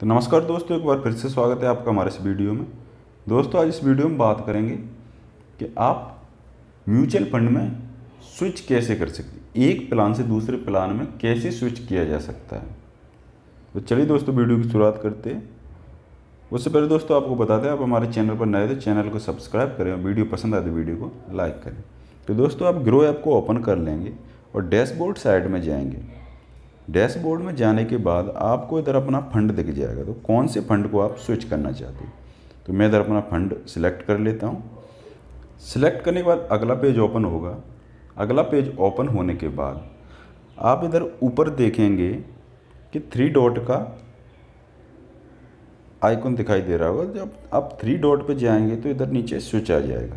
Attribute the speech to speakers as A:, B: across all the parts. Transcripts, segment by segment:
A: तो नमस्कार दोस्तों एक बार फिर से स्वागत है आपका हमारे इस वीडियो में दोस्तों आज इस वीडियो में बात करेंगे कि आप म्यूचुअल फंड में स्विच कैसे कर सकते हैं एक प्लान से दूसरे प्लान में कैसे स्विच किया जा सकता है तो चलिए दोस्तों वीडियो की शुरुआत करते हैं उससे पहले दोस्तों आपको बताते हैं आप हमारे चैनल पर नए तो चैनल को सब्सक्राइब करें वीडियो पसंद आए तो वीडियो को लाइक करें तो दोस्तों आप ग्रो ऐप को ओपन कर लेंगे और डैशबोर्ड साइड में जाएंगे डैशबोर्ड में जाने के बाद आपको इधर अपना फंड दिख जाएगा तो कौन से फंड को आप स्विच करना चाहते हैं तो मैं इधर अपना फंड सिलेक्ट कर लेता हूँ सिलेक्ट करने के बाद अगला पेज ओपन होगा अगला पेज ओपन होने के बाद आप इधर ऊपर देखेंगे कि थ्री डॉट का आइकन दिखाई दे रहा होगा जब आप थ्री डॉट पे जाएंगे तो इधर नीचे स्विच आ जाएगा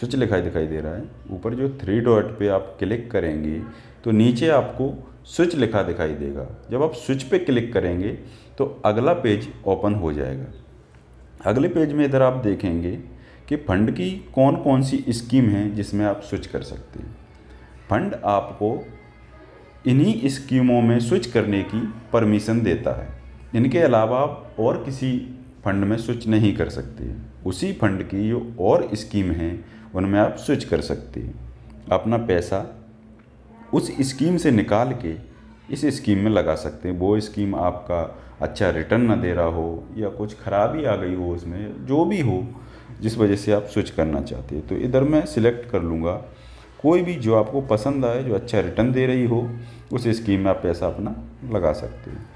A: स्विच लिखाई दिखाई दे रहा है ऊपर जो थ्री डॉट पे आप क्लिक करेंगे तो नीचे आपको स्विच लिखा दिखाई देगा जब आप स्विच पे क्लिक करेंगे तो अगला पेज ओपन हो जाएगा अगले पेज में इधर आप देखेंगे कि फंड की कौन कौन सी स्कीम है जिसमें आप स्विच कर सकते हैं फंड आपको इन्हीं स्कीमों में स्विच करने की परमिशन देता है इनके अलावा आप और किसी फंड में स्विच नहीं कर सकते हैं उसी फंड की जो और स्कीम हैं उनमें आप स्विच कर सकते हैं अपना पैसा उस स्कीम से निकाल के इस स्कीम में लगा सकते हैं वो स्कीम आपका अच्छा रिटर्न ना दे रहा हो या कुछ खराबी आ गई हो उसमें जो भी हो जिस वजह से आप स्विच करना चाहते हैं तो इधर मैं सिलेक्ट कर लूँगा कोई भी जो आपको पसंद आए जो अच्छा रिटर्न दे रही हो उस स्कीम में आप पैसा अपना लगा सकते हैं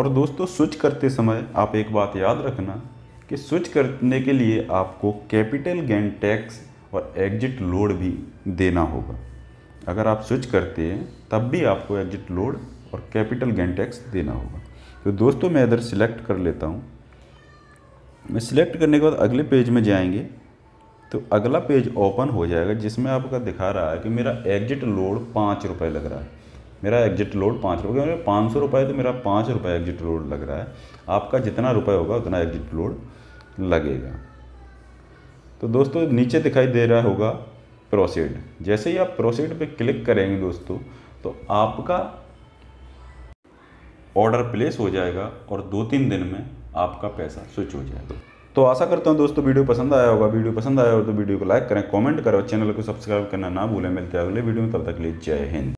A: और दोस्तों स्विच करते समय आप एक बात याद रखना कि स्विच करने के लिए आपको कैपिटल गेन टैक्स और एग्जिट लोड भी देना होगा अगर आप स्विच करते हैं तब भी आपको एग्जिट लोड और कैपिटल गेन टैक्स देना होगा तो दोस्तों मैं इधर सिलेक्ट कर लेता हूँ मैं सिलेक्ट करने के बाद अगले पेज में जाएंगे तो अगला पेज ओपन हो जाएगा जिसमें आपका दिखा रहा है कि मेरा एग्जिट लोड पाँच रुपये लग रहा है मेरा एग्जिट लोड पाँच रुपये मेरा पाँच सौ रुपये तो मेरा पाँच रुपये एग्जिट लोड लग रहा है आपका जितना रुपये होगा उतना एग्जिट लोड लगेगा तो दोस्तों नीचे दिखाई दे रहा होगा प्रोसीड जैसे ही आप प्रोसीड पे क्लिक करेंगे दोस्तों तो आपका ऑर्डर प्लेस हो जाएगा और दो तीन दिन में आपका पैसा स्विच हो जाएगा तो आशा करता हूँ दोस्तों वीडियो पसंद आया होगा वीडियो पसंद आया हो तो वीडियो को लाइक करें कमेंट करें और चैनल को सब्सक्राइब करना ना भूलें मिलते हैं अगले वीडियो में तब तक लिए जय हिंद